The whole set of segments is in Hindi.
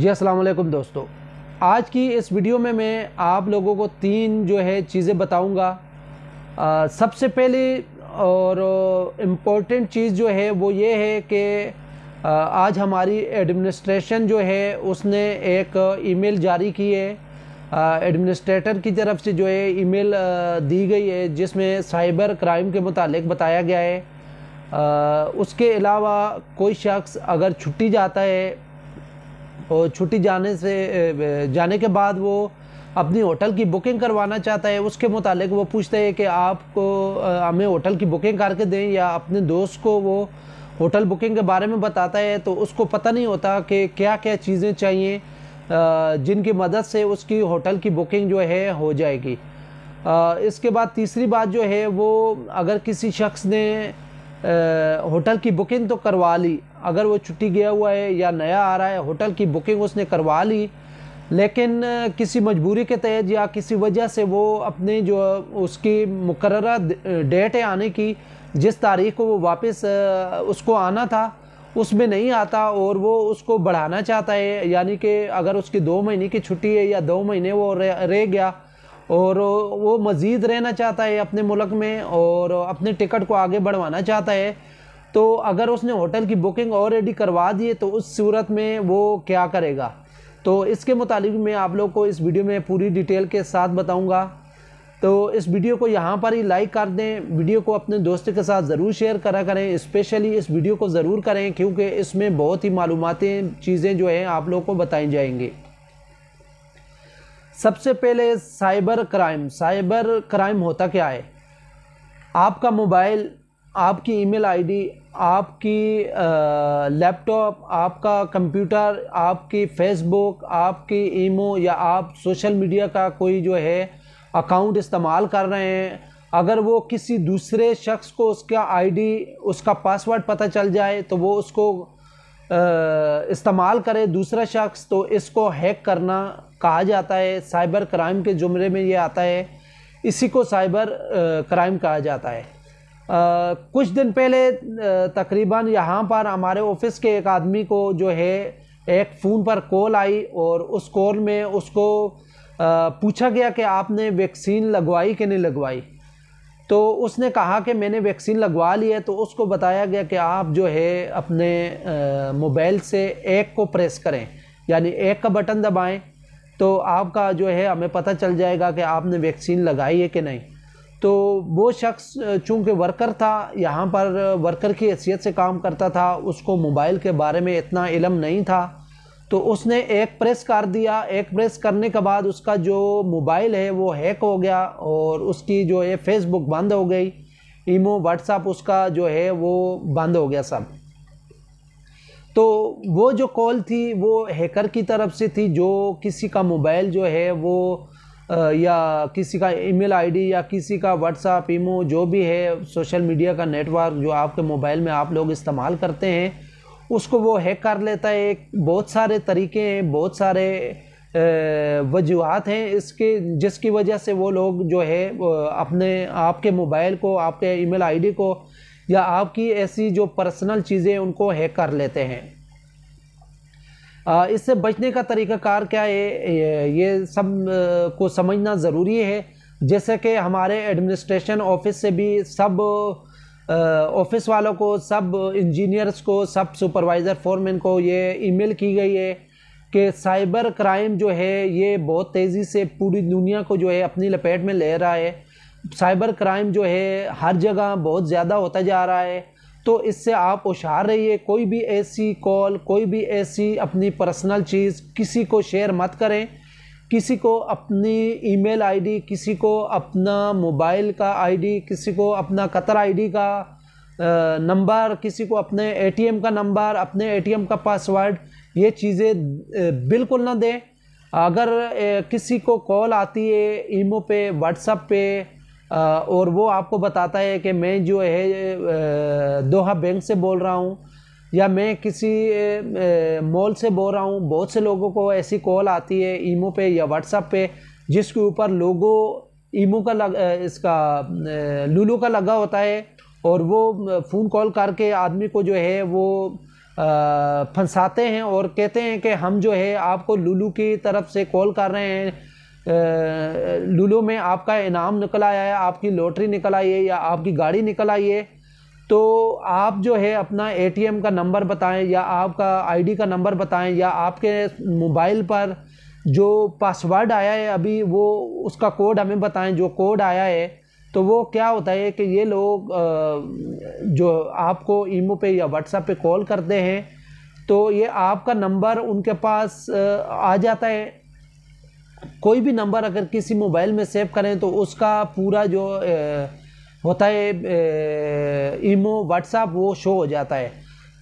जी असलकुम दोस्तों आज की इस वीडियो में मैं आप लोगों को तीन जो है चीज़ें बताऊंगा सबसे पहले और इम्पोर्टेंट चीज़ जो है वो ये है कि आज हमारी एडमिनिस्ट्रेशन जो है उसने एक ईमेल जारी की है एडमिनिस्ट्रेटर की तरफ से जो है ईमेल दी गई है जिसमें साइबर क्राइम के मुतालिक बताया गया है आ, उसके अलावा कोई शख्स अगर छुट्टी जाता है और छुट्टी जाने से जाने के बाद वो अपनी होटल की बुकिंग करवाना चाहता है उसके मुतालिक वो पूछते हैं कि आपको हमें होटल की बुकिंग करके दें या अपने दोस्त को वो होटल बुकिंग के बारे में बताता है तो उसको पता नहीं होता कि क्या क्या चीज़ें चाहिए जिनकी मदद से उसकी होटल की बुकिंग जो है हो जाएगी इसके बाद तीसरी बात जो है वो अगर किसी शख्स ने होटल की बुकिंग तो करवा ली अगर वो छुट्टी गया हुआ है या नया आ रहा है होटल की बुकिंग उसने करवा ली लेकिन किसी मजबूरी के तहत या किसी वजह से वो अपने जो उसकी मुकर डेट है आने की जिस तारीख को वो वापस उसको आना था उसमें नहीं आता और वो उसको बढ़ाना चाहता है यानी कि अगर उसकी दो महीने की छुट्टी है या दो महीने वो रह, रह गया और वो मज़ीद रहना चाहता है अपने मुल्क में और अपने टिकट को आगे बढ़वाना चाहता है तो अगर उसने होटल की बुकिंग ऑलरेडी करवा दी है तो उस सूरत में वो क्या करेगा तो इसके मुताबिक मैं आप लोग को इस वीडियो में पूरी डिटेल के साथ बताऊंगा तो इस वीडियो को यहाँ पर ही लाइक कर दें वीडियो को अपने दोस्तों के साथ ज़रूर शेयर करा करें स्पेशली इस वीडियो को ज़रूर करें क्योंकि इसमें बहुत ही मालूमती चीज़ें जो हैं आप लोग को बताई जाएंगी सबसे पहले साइबर क्राइम साइबर क्राइम होता क्या है आपका मोबाइल आपकी ईमेल आईडी, आपकी लैपटॉप आपका कंप्यूटर आपकी फेसबुक आपकी ईमो या आप सोशल मीडिया का कोई जो है अकाउंट इस्तेमाल कर रहे हैं अगर वो किसी दूसरे शख्स को उसका आईडी उसका पासवर्ड पता चल जाए तो वो उसको इस्तेमाल करे दूसरा शख्स तो इसको हैक करना कहा जाता है साइबर क्राइम के जुमरे में ये आता है इसी को साइबर क्राइम कहा जाता है कुछ दिन पहले तकरीबन यहाँ पर हमारे ऑफिस के एक आदमी को जो है एक फ़ोन पर कॉल आई और उस कॉल में उसको पूछा गया कि आपने वैक्सीन लगवाई कि नहीं लगवाई तो उसने कहा कि मैंने वैक्सीन लगवा ली है तो उसको बताया गया कि आप जो है अपने मोबाइल से एक को प्रेस करें यानी एक का बटन दबाएं तो आपका जो है हमें पता चल जाएगा कि आपने वैक्सीन लगाई है कि नहीं तो वो शख्स चूंकि वर्कर था यहाँ पर वर्कर की हैसियत से काम करता था उसको मोबाइल के बारे में इतना इलम नहीं था तो उसने एक प्रेस कर दिया एक प्रेस करने के बाद उसका जो मोबाइल है वो हैक हो गया और उसकी जो है फेसबुक बंद हो गई ईमो व्हाट्सअप उसका जो है वो बंद हो गया सब तो वो जो कॉल थी वो हैकर की तरफ से थी जो किसी का मोबाइल जो है वो या किसी का ईमेल आईडी या किसी का व्हाट्सअप ईमो जो भी है सोशल मीडिया का नेटवर्क जो आपके मोबाइल में आप लोग इस्तेमाल करते हैं उसको वो हैक कर लेता है एक बहुत सारे तरीके हैं बहुत सारे वजूहत हैं इसके जिसकी वजह से वो लोग जो है अपने आपके मोबाइल को आपके ईमेल आईडी को या आपकी ऐसी जो पर्सनल चीज़ें उनको हैक कर लेते हैं इससे बचने का तरीक़ाकार क्या है ये सब को समझना ज़रूरी है जैसे कि हमारे एडमिनिस्ट्रेशन ऑफिस से भी सब ऑफिस वालों को सब इंजीनियर्स को सब सुपरवाइज़र फोरमैन को ये ईमेल की गई है कि साइबर क्राइम जो है ये बहुत तेज़ी से पूरी दुनिया को जो है अपनी लपेट में ले रहा है साइबर क्राइम जो है हर जगह बहुत ज़्यादा होता जा रहा है तो इससे आप होशार रहिए कोई भी ऐसी कॉल कोई भी ऐसी अपनी पर्सनल चीज़ किसी को शेयर मत करें किसी को अपनी ईमेल आईडी किसी को अपना मोबाइल का आईडी किसी को अपना कतर आईडी का नंबर किसी को अपने एटीएम का नंबर अपने एटीएम का पासवर्ड ये चीज़ें बिल्कुल ना दें अगर किसी को कॉल आती है ईमो पे व्हाट्सअप पे और वो आपको बताता है कि मैं जो है दोहा बैंक से बोल रहा हूँ या मैं किसी मॉल से बोल रहा हूँ बहुत से लोगों को ऐसी कॉल आती है ईमो पे या व्हाट्सअप पे जिसके ऊपर लोगो ईमो का लग इसका लूलू का लगा होता है और वो फ़ोन कॉल करके आदमी को जो है वो फंसाते हैं और कहते हैं कि हम जो है आपको लूलू की तरफ से कॉल कर रहे हैं लूलो में आपका इनाम निकल आया है आपकी लॉटरी निकल आई है या आपकी गाड़ी निकल आई है तो आप जो है अपना एटीएम का नंबर बताएं या आपका आईडी का नंबर बताएं या आपके मोबाइल पर जो पासवर्ड आया है अभी वो उसका कोड हमें बताएं जो कोड आया है तो वो क्या होता है कि ये लोग जो आपको ईमो पे या व्हाट्सएप पे कॉल करते हैं तो ये आपका नंबर उनके पास आ जाता है कोई भी नंबर अगर किसी मोबाइल में सेव करें तो उसका पूरा जो ए, होता है ईमो व्हाट्सएप वो शो हो जाता है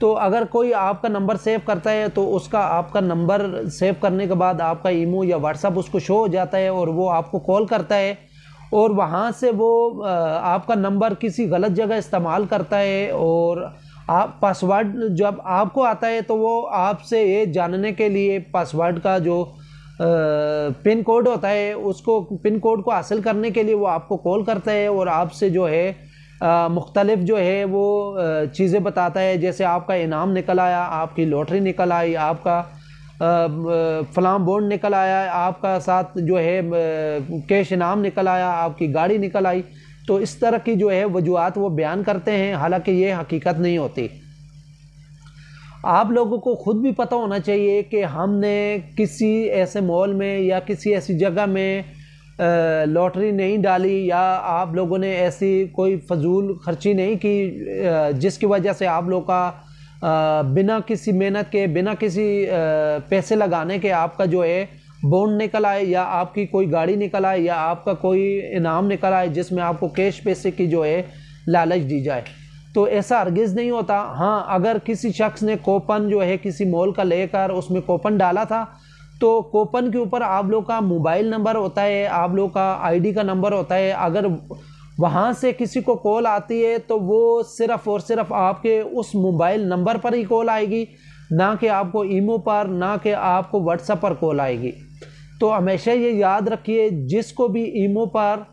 तो अगर कोई आपका नंबर सेव करता है तो उसका आपका नंबर सेव करने के बाद आपका ईमो या व्हाट्सएप उसको शो हो जाता है और वो आपको कॉल करता है और वहाँ से वो आपका नंबर किसी गलत जगह इस्तेमाल करता है और आप पासवर्ड जब आपको आता है तो वो आपसे ये जानने के लिए पासवर्ड का जो पिन कोड होता है उसको पिन कोड को हासिल करने के लिए वो आपको कॉल करता है और आपसे जो है मुख्तलिफ जो है वो चीज़ें बताता है जैसे आपका इनाम निकल आया आपकी लॉटरी निकल आई आपका फलाम बोर्ड निकल आया आपका साथ जो है कैश इनाम निकल आया आपकी गाड़ी निकल आई तो इस तरह की जो है वजूहत वो बयान करते हैं हालांकि ये हकीकत नहीं होती आप लोगों को खुद भी पता होना चाहिए कि हमने किसी ऐसे मॉल में या किसी ऐसी जगह में लॉटरी नहीं डाली या आप लोगों ने ऐसी कोई फजूल खर्ची नहीं की जिसकी वजह से आप लोग का बिना किसी मेहनत के बिना किसी पैसे लगाने के आपका जो है बॉन्ड निकल आए या आपकी कोई गाड़ी निकल आए या आपका कोई इनाम निकल आए जिसमें आपको कैश पैसे की जो है लालच दी जाए तो ऐसा अर्गिज नहीं होता हाँ अगर किसी शख्स ने कोपन जो है किसी मॉल का लेकर उसमें कोपन डाला था तो कोपन के ऊपर आप लोग का मोबाइल नंबर होता है आप लोग का आईडी का नंबर होता है अगर वहाँ से किसी को कॉल आती है तो वो सिर्फ़ और सिर्फ आपके उस मोबाइल नंबर पर ही कॉल आएगी ना कि आपको ईमो पर ना कि आपको व्हाट्सएप पर कॉल आएगी तो हमेशा ये याद रखिए जिसको भी ईमो पर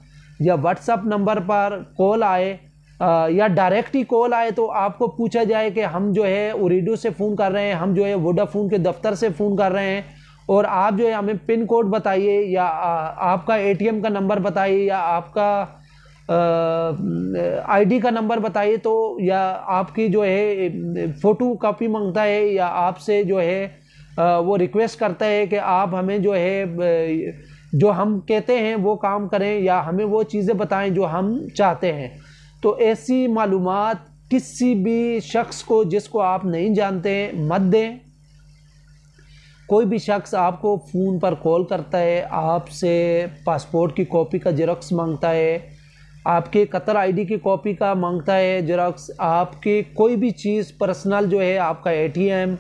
या व्हाट्सअप नंबर पर कॉल आए या डायरेक्ट ही कॉल आए तो आपको पूछा जाए कि हम जो है रेडियो से फ़ोन कर रहे हैं हम जो है वोडाफोन के दफ्तर से फ़ोन कर रहे हैं और आप जो है हमें पिन कोड बताइए या आपका एटीएम का नंबर बताइए या आपका आईडी का नंबर बताइए तो या आपकी जो है फ़ोटो कापी मांगता है या आपसे जो है वो रिक्वेस्ट करता है कि आप हमें जो है जो हम कहते हैं वो काम करें या हमें वो चीज़ें बताएं जो हम चाहते हैं तो ऐसी मालूम किसी भी शख्स को जिसको आप नहीं जानते मत दें कोई भी शख्स आपको फ़ोन पर कॉल करता है आपसे पासपोर्ट की कॉपी का जेरोक्स मांगता है आपके कतर आईडी की कॉपी का मांगता है जेरोक्स आपके कोई भी चीज़ पर्सनल जो है आपका एटीएम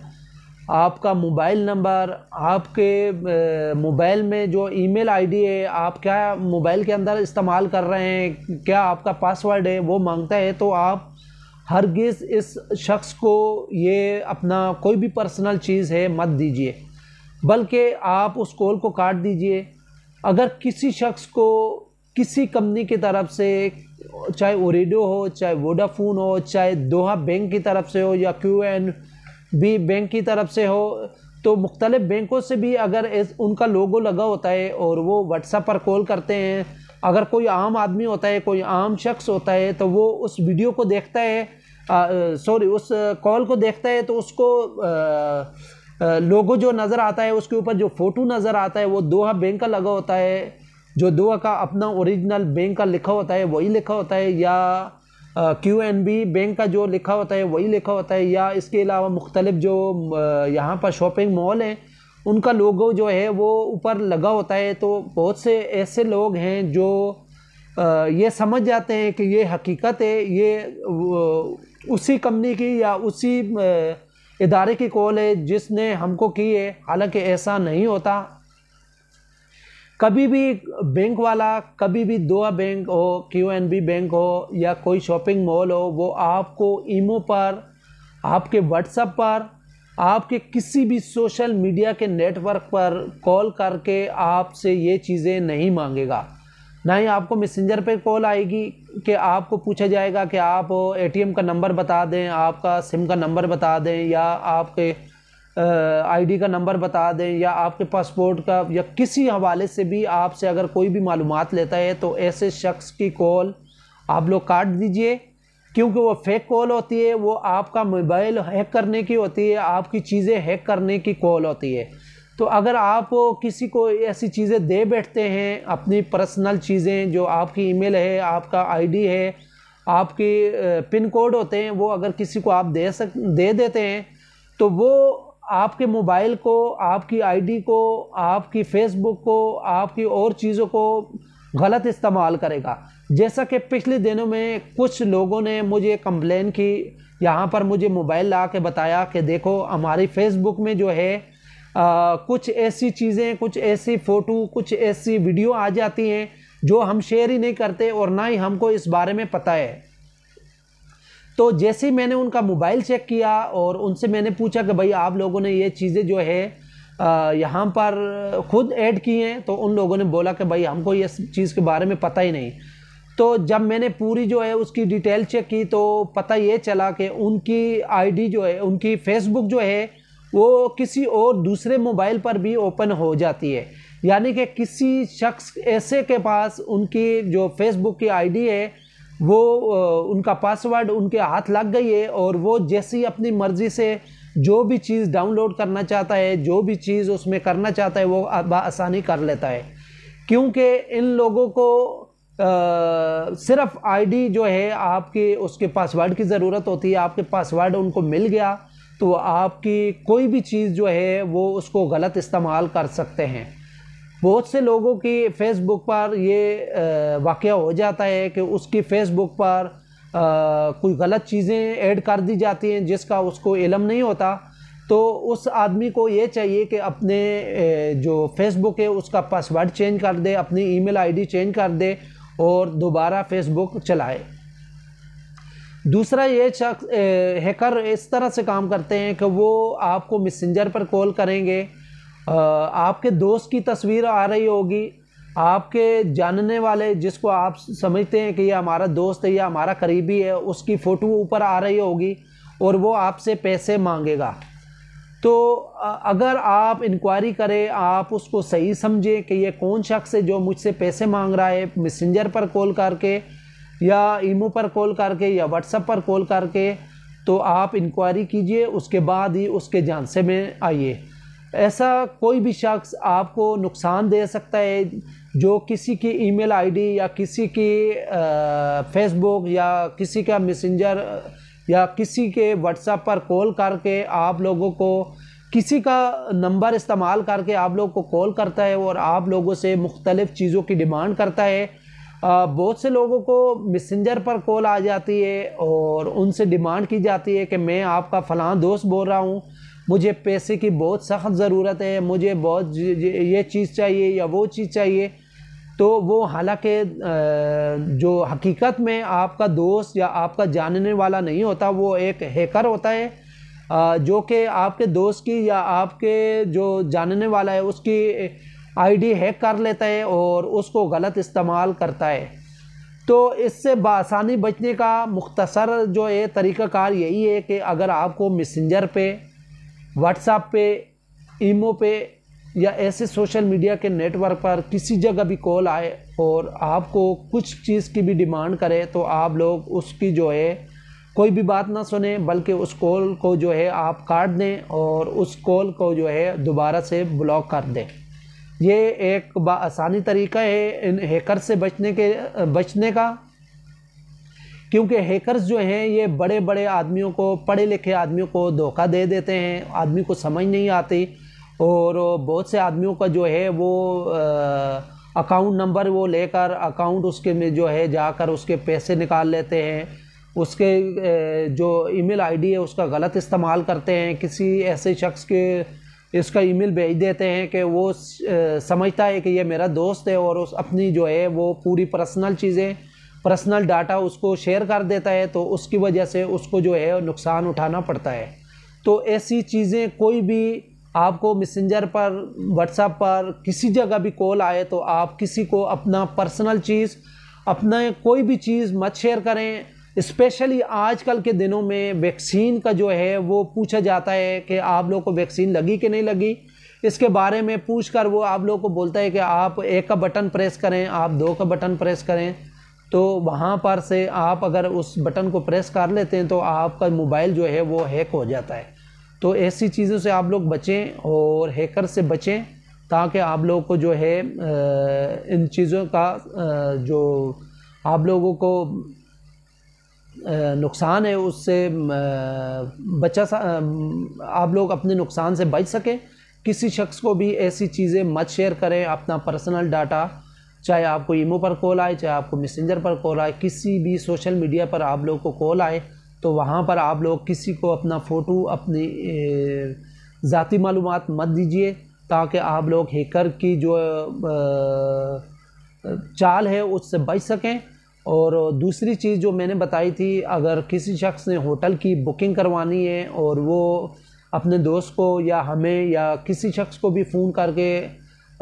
आपका मोबाइल नंबर आपके मोबाइल में जो ईमेल आईडी है आप क्या मोबाइल के अंदर इस्तेमाल कर रहे हैं क्या आपका पासवर्ड है वो मांगता है तो आप हरगिज़ इस शख्स को ये अपना कोई भी पर्सनल चीज़ है मत दीजिए बल्कि आप उस कॉल को काट दीजिए अगर किसी शख्स को किसी कंपनी की तरफ से चाहे ओरिडो हो चाहे वोडाफोन हो चाहे दोहा बैंक की तरफ से हो या क्यू एन भी बैंक की तरफ से हो तो मुख्तलिफ बैंकों से भी अगर इस उनका लोगो लगा होता है और वो व्हाट्सअप पर कॉल करते हैं अगर कोई आम आदमी होता है कोई आम शख्स होता है तो वो उस वीडियो को देखता है सॉरी उस कॉल को देखता है तो उसको लोगो जो नज़र आता है उसके ऊपर जो फ़ोटो नज़र आता है वो दोहा बैंक का लगा होता है जो दोहा का अपना ओरिजिनल बैंक का लिखा होता है वही लिखा होता है या क्यू एन बी बैंक का जो लिखा होता है वही लिखा होता है या इसके अलावा मुख्तलिफ जो यहाँ पर शॉपिंग मॉल हैं उनका लोगो जो है वो ऊपर लगा होता है तो बहुत से ऐसे लोग हैं जो ये समझ जाते हैं कि ये हकीकत है ये उसी कंपनी की या उसी इदारे की कॉल है जिसने हमको की है हालांकि ऐसा नहीं होता कभी भी बैंक वाला कभी भी दुआ बैंक हो क्यू एन बी बैंक हो या कोई शॉपिंग मॉल हो वो आपको ईमो पर आपके व्हाट्सअप पर आपके किसी भी सोशल मीडिया के नेटवर्क पर कॉल करके आपसे ये चीज़ें नहीं मांगेगा ना ही आपको मैसेंजर पे कॉल आएगी कि आपको पूछा जाएगा कि आप एटीएम का नंबर बता दें आपका सिम का नंबर बता दें या आपके आईडी का नंबर बता दें या आपके पासपोर्ट का या किसी हवाले से भी आपसे अगर कोई भी मालूम लेता है तो ऐसे शख्स की कॉल आप लोग काट दीजिए क्योंकि वो फेक कॉल होती है वो आपका मोबाइल हैक करने की होती है आपकी चीज़ें हैक करने की कॉल होती है तो अगर आप किसी को ऐसी चीज़ें दे बैठते हैं अपनी पर्सनल चीज़ें जो आपकी ईमेल है आपका आईडी है आपके पिन कोड होते हैं वो अगर किसी को आप दे सक दे देते हैं तो वो आपके मोबाइल को आपकी आईडी को आपकी फेसबुक को आपकी और चीज़ों को गलत इस्तेमाल करेगा जैसा कि पिछले दिनों में कुछ लोगों ने मुझे कंप्लेन की यहाँ पर मुझे मोबाइल ला के बताया कि देखो हमारी फेसबुक में जो है आ, कुछ ऐसी चीज़ें कुछ ऐसी फ़ोटो कुछ ऐसी वीडियो आ जाती हैं जो हम शेयर ही नहीं करते और ना ही हमको इस बारे में पता है तो जैसे ही मैंने उनका मोबाइल चेक किया और उनसे मैंने पूछा कि भाई आप लोगों ने ये चीज़ें जो है यहाँ पर खुद ऐड की हैं तो उन लोगों ने बोला कि भाई हमको ये चीज़ के बारे में पता ही नहीं तो जब मैंने पूरी जो है उसकी डिटेल चेक की तो पता ये चला कि उनकी आईडी जो है उनकी फेसबुक जो है वो किसी और दूसरे मोबाइल पर भी ओपन हो जाती है यानी कि किसी शख्स ऐसे के पास उनकी जो फेसबुक की आईडी है वो उनका पासवर्ड उनके हाथ लग गई है और वो जैसी अपनी मर्ज़ी से जो भी चीज़ डाउनलोड करना चाहता है जो भी चीज़ उसमें करना चाहता है वो आसानी कर लेता है क्योंकि इन लोगों को आ, सिर्फ आईडी जो है आपके उसके पासवर्ड की ज़रूरत होती है आपके पासवर्ड उनको मिल गया तो आपकी कोई भी चीज़ जो है वो उसको गलत इस्तेमाल कर सकते हैं बहुत से लोगों की फेसबुक पर ये वाक़ हो जाता है कि उसकी फेसबुक पर कोई गलत चीज़ें ऐड कर दी जाती हैं जिसका उसको इलम नहीं होता तो उस आदमी को ये चाहिए कि अपने जो फेसबुक है उसका पासवर्ड चेंज कर दे अपनी ईमेल आईडी चेंज कर दे और दोबारा फेसबुक चलाए दूसरा ये शख्स हैकर इस तरह से काम करते हैं कि वो आपको मैसेंजर पर कॉल करेंगे आपके दोस्त की तस्वीर आ रही होगी आपके जानने वाले जिसको आप समझते हैं कि ये हमारा दोस्त है या हमारा करीबी है उसकी फ़ोटो ऊपर आ रही होगी और वो आपसे पैसे मांगेगा तो अगर आप इंक्वायरी करें आप उसको सही समझें कि ये कौन शख्स है जो मुझसे पैसे मांग रहा है मैसेंजर पर कॉल करके या ईमो पर कॉल करके या व्हाट्सअप पर कॉल करके तो आप इंक्वायरी कीजिए उसके बाद ही उसके जानसे में आइए ऐसा कोई भी शख्स आपको नुकसान दे सकता है जो किसी की ईमेल आईडी या किसी की फेसबुक या किसी का मैसेंजर या किसी के व्हाट्सएप पर कॉल करके आप लोगों को किसी का नंबर इस्तेमाल करके आप लोगों को कॉल करता है और आप लोगों से मुख्तलिफ़ चीज़ों की डिमांड करता है बहुत से लोगों को मैसेंजर पर कॉल आ जाती है और उनसे डिमांड की जाती है कि मैं आपका फ़लाँ दोस्त बोल रहा हूँ मुझे पैसे की बहुत सख्त ज़रूरत है मुझे बहुत ये चीज़ चाहिए या वो चीज़ चाहिए तो वो हालांकि जो हकीकत में आपका दोस्त या आपका जानने वाला नहीं होता वो एक हैकर होता है जो कि आपके दोस्त की या आपके जो जानने वाला है उसकी आईडी हैक कर लेता है और उसको गलत इस्तेमाल करता है तो इससे बसानी बचने का मुख्तसर जो है तरीक़ाकार यही है कि अगर आपको मैसेंजर पे व्हाट्सएप पे ईमो पे या ऐसे सोशल मीडिया के नेटवर्क पर किसी जगह भी कॉल आए और आपको कुछ चीज़ की भी डिमांड करे तो आप लोग उसकी जो है कोई भी बात ना सुने बल्कि उस कॉल को जो है आप काट दें और उस कॉल को जो है दोबारा से ब्लॉक कर दें ये एक आसानी तरीका है इन हैकर से बचने के बचने का क्योंकि हैकर्स जो हैं ये बड़े बड़े आदमियों को पढ़े लिखे आदमियों को धोखा दे देते हैं आदमी को समझ नहीं आती और बहुत से आदमियों का जो है वो अकाउंट नंबर वो लेकर अकाउंट उसके में जो है जाकर उसके पैसे निकाल लेते हैं उसके जो ईमेल आईडी है उसका गलत इस्तेमाल करते हैं किसी ऐसे शख्स के इसका ईमेल भेज देते हैं कि वो समझता है कि ये मेरा दोस्त है और उस अपनी जो है वो पूरी पर्सनल चीज़ें पर्सनल डाटा उसको शेयर कर देता है तो उसकी वजह से उसको जो है नुकसान उठाना पड़ता है तो ऐसी चीज़ें कोई भी आपको मैसेंजर पर व्हाट्सएप पर किसी जगह भी कॉल आए तो आप किसी को अपना पर्सनल चीज़ अपना कोई भी चीज़ मत शेयर करें स्पेशली आजकल के दिनों में वैक्सीन का जो है वो पूछा जाता है कि आप लोग को वैक्सीन लगी कि नहीं लगी इसके बारे में पूछ कर वो आप लोग को बोलता है कि आप एक का बटन प्रेस करें आप दो का बटन प्रेस करें तो वहाँ पर से आप अगर उस बटन को प्रेस कर लेते हैं तो आपका मोबाइल जो है वो हैक हो जाता है तो ऐसी चीज़ों से आप लोग बचें और हैकर से बचें ताकि आप लोगों को जो है इन चीज़ों का जो आप लोगों को नुकसान है उससे बचा सा आप लोग अपने नुकसान से बच सकें किसी शख्स को भी ऐसी चीज़ें मत शेयर करें अपना पर्सनल डाटा चाहे आपको ईमो पर कॉल आए चाहे आपको मैसेंजर पर कॉल आए किसी भी सोशल मीडिया पर आप लोग को कॉल आए तो वहाँ पर आप लोग किसी को अपना फ़ोटो अपनी ज़ाती मालूम मत दीजिए ताकि आप लोग हैकर की जो चाल है उससे बच सकें और दूसरी चीज़ जो मैंने बताई थी अगर किसी शख्स ने होटल की बुकिंग करवानी है और वो अपने दोस्त को या हमें या किसी शख्स को भी फ़ोन करके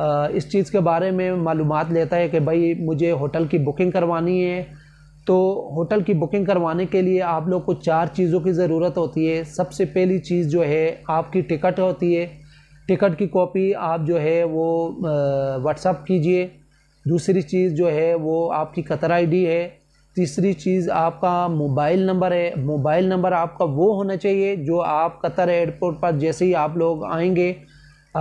इस चीज़ के बारे में मालूम लेता है कि भाई मुझे होटल की बुकिंग करवानी है तो होटल की बुकिंग करवाने के लिए आप लोग को चार चीज़ों की ज़रूरत होती है सबसे पहली चीज़ जो है आपकी टिकट होती है टिकट की कॉपी आप जो है वो व्हाट्सअप कीजिए दूसरी चीज़ जो है वो आपकी कतर आईडी है तीसरी चीज़ आपका मोबाइल नंबर है मोबाइल नंबर आपका वो होना चाहिए जो आप कतर एयरपोर्ट पर जैसे ही आप लोग आएंगे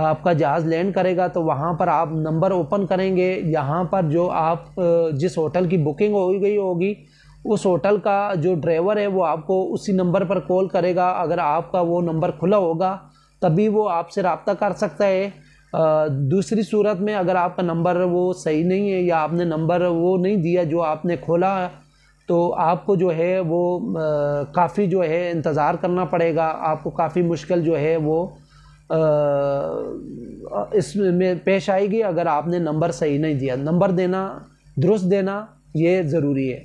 आपका जहाज़ लैंड करेगा तो वहाँ पर आप नंबर ओपन करेंगे यहाँ पर जो आप जिस होटल की बुकिंग हो गई होगी उस होटल का जो ड्राइवर है वो आपको उसी नंबर पर कॉल करेगा अगर आपका वो नंबर खुला होगा तभी वो आपसे रबता कर सकता है दूसरी सूरत में अगर आपका नंबर वो सही नहीं है या आपने नंबर वो नहीं दिया जो आपने खोला तो आपको जो है वो काफ़ी जो है इंतज़ार करना पड़ेगा आपको काफ़ी मुश्किल जो है वो इसमें पेश आएगी अगर आपने नंबर सही नहीं दिया नंबर देना दुरुस्त देना ये ज़रूरी है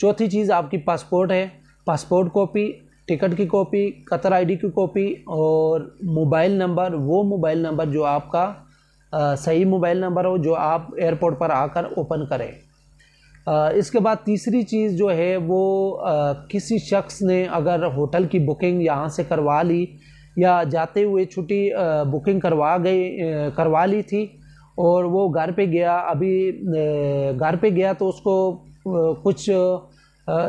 चौथी चीज़ आपकी पासपोर्ट है पासपोर्ट कॉपी टिकट की कॉपी कतर आईडी की कॉपी और मोबाइल नंबर वो मोबाइल नंबर जो आपका आ, सही मोबाइल नंबर हो जो आप एयरपोर्ट पर आकर ओपन करें आ, इसके बाद तीसरी चीज़ जो है वो आ, किसी शख्स ने अगर होटल की बुकिंग यहाँ से करवा ली या जाते हुए छुट्टी बुकिंग करवा गई करवा ली थी और वो घर पे गया अभी घर पे गया तो उसको कुछ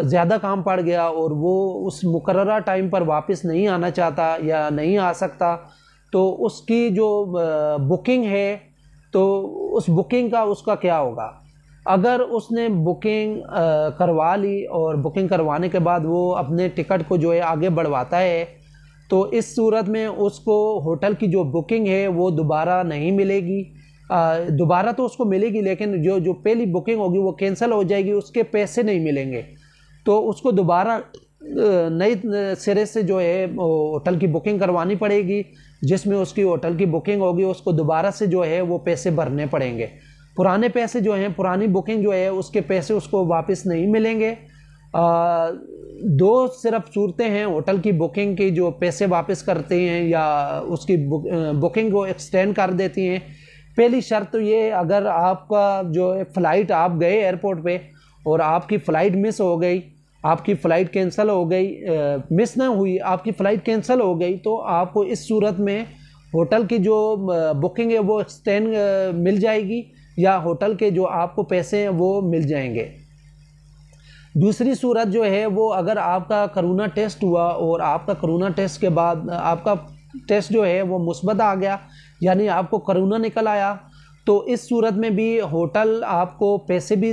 ज़्यादा काम पड़ गया और वो उस मुकर्रा टाइम पर वापस नहीं आना चाहता या नहीं आ सकता तो उसकी जो बुकिंग है तो उस बुकिंग का उसका क्या होगा अगर उसने बुकिंग करवा ली और बुकिंग करवाने के बाद वो अपने टिकट को जो है आगे बढ़वाता है तो इस सूरत में उसको होटल की जो बुकिंग है वो दोबारा नहीं मिलेगी दोबारा तो उसको मिलेगी लेकिन जो जो पहली बुकिंग होगी वो कैंसिल हो जाएगी उसके पैसे नहीं मिलेंगे तो उसको दोबारा नए सिरे से जो है होटल की बुकिंग करवानी पड़ेगी जिसमें उसकी होटल की बुकिंग होगी उसको दोबारा से जो है वो पैसे भरने पड़ेंगे पुराने पैसे जो हैं पुरानी बुकिंग जो है उसके पैसे उसको वापस नहीं मिलेंगे आ, दो सिर्फ सूरतें हैं होटल की बुकिंग की जो पैसे वापस करते हैं या उसकी बुकिंग को एक्सटेंड कर देती हैं पहली शर्त तो ये अगर आपका जो फ़्लाइट आप गए एयरपोर्ट पे और आपकी फ़्लाइट मिस हो गई आपकी फ़्लाइट कैंसिल हो गई मिस ना हुई आपकी फ़्लाइट कैंसिल हो गई तो आपको इस सूरत में होटल की जो बुकिंग है वो एक्सटेंड मिल जाएगी या होटल के जो आपको पैसे हैं वो मिल जाएंगे दूसरी सूरत जो है वो अगर आपका करोना टेस्ट हुआ और आपका करोना टेस्ट के बाद आपका टेस्ट जो है वो मुस्बत आ गया यानी आपको करोना निकल आया तो इस सूरत में भी होटल आपको पैसे भी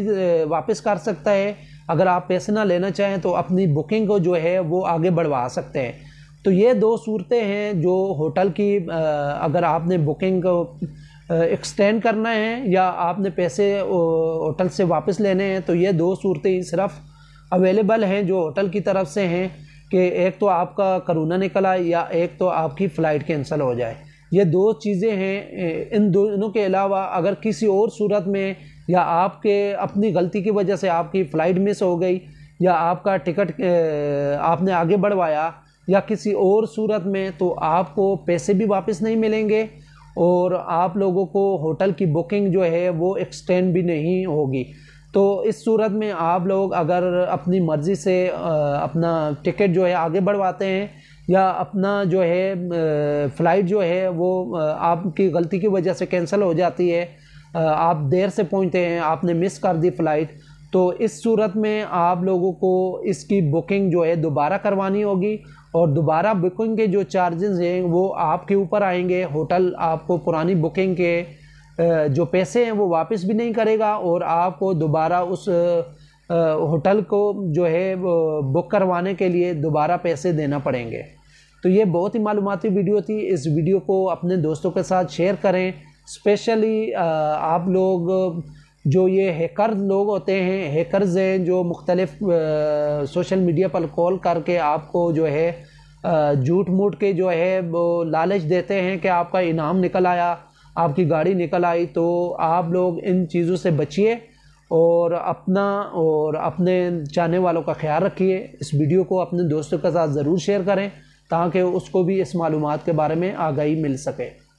वापस कर सकता है अगर आप पैसे ना लेना चाहें तो अपनी बुकिंग को जो है वो आगे बढ़वा सकते हैं तो ये दो सूरतें हैं जो होटल की अगर आपने बुकिंग को एक्सटेंड करना है या आपने पैसे होटल से वापस लेने हैं तो ये दो सूरतें सिर्फ़ अवेलेबल हैं जो होटल की तरफ से हैं कि एक तो आपका करोना निकला या एक तो आपकी फ़्लाइट कैंसिल हो जाए ये दो चीज़ें हैं इन दोनों के अलावा अगर किसी और सूरत में या आपके अपनी गलती की वजह से आपकी फ़्लाइट मिस हो गई या आपका टिकट आपने आगे बढ़वाया या किसी और सूरत में तो आपको पैसे भी वापस नहीं मिलेंगे और आप लोगों को होटल की बुकिंग जो है वो एक्सटेंड भी नहीं होगी तो इस सूरत में आप लोग अगर अपनी मर्ज़ी से अपना टिकट जो है आगे बढ़वाते हैं या अपना जो है फ़्लाइट जो है वो आपकी गलती की वजह से कैंसिल हो जाती है आप देर से पहुंचते हैं आपने मिस कर दी फ़्लाइट तो इस सूरत में आप लोगों को इसकी बुकिंग जो है दोबारा करवानी होगी और दोबारा बुकिंग के जो चार्जेस हैं वो आपके ऊपर आएंगे होटल आपको पुरानी बुकिंग के जो पैसे हैं वो वापस भी नहीं करेगा और आपको दोबारा उस होटल को जो है बुक करवाने के लिए दोबारा पैसे देना पड़ेंगे तो ये बहुत ही मालूमती वीडियो थी इस वीडियो को अपने दोस्तों के साथ शेयर करें स्पेशली आप लोग जो ये हैकर लोग होते हैं हैकर्स हैं जो मुख्तलिफ सोशल मीडिया पर कॉल करके आपको जो है झूठ मूठ के जो है वो लालच देते हैं कि आपका इनाम निकल आया आपकी गाड़ी निकल आई तो आप लोग इन चीज़ों से बचिए और अपना और अपने चाहने वालों का ख्याल रखिए इस वीडियो को अपने दोस्तों के साथ ज़रूर शेयर करें ताकि उसको भी इस मालूम के बारे में आगाही मिल सके